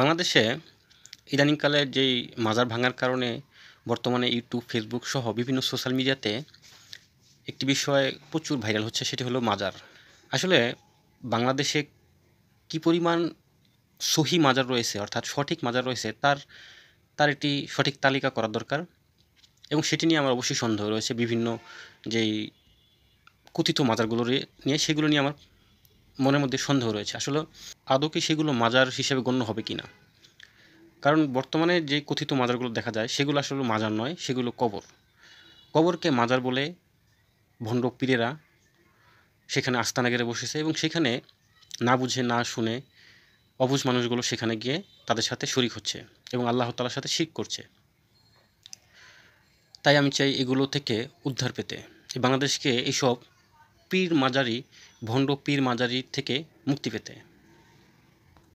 বাংলাদেশে ইদানিংকালে যেই মাজার ভাঙার কারণে বর্তমানে ইউটিউব ফেসবুক সহ বিভিন্ন সোশ্যাল মিডিয়াতে একটি বিষয় প্রচুর ভাইরাল হচ্ছে সেটি হলো মাজার আসলে বাংলাদেশে কি পরিমাণ সহি মাজার রয়েছে অর্থাৎ সঠিক মাজার রয়েছে তার তার একটি সঠিক তালিকা করা দরকার এবং সেটি নিয়ে আমার অবশ্যই সন্দেহ রয়েছে বিভিন্ন যেই কথিত মাজারগুলো নিয়ে সেগুলো নিয়ে আমার মনের মধ্যে সন্দেহ রয়েছে আসলে আদৌ কি সেগুলো মাজার হিসেবে গণ্য হবে কি না কারণ বর্তমানে যে কথিত মাজারগুলো দেখা যায় সেগুলো আসলে মাজার নয় সেগুলো কবর কবরকে মাজার বলে ভণ্ড পীরেরা সেখানে আস্তানা গেড়ে বসেছে এবং সেখানে না বুঝে না শুনে অবুজ মানুষগুলো সেখানে গিয়ে তাদের সাথে শরিক হচ্ছে এবং আল্লাহ তালার সাথে শিখ করছে তাই আমি চাই এগুলো থেকে উদ্ধার পেতে বাংলাদেশকে এইসব পীর মাজারি ভণ্ড পীর মাজারি থেকে মুক্তি পেতে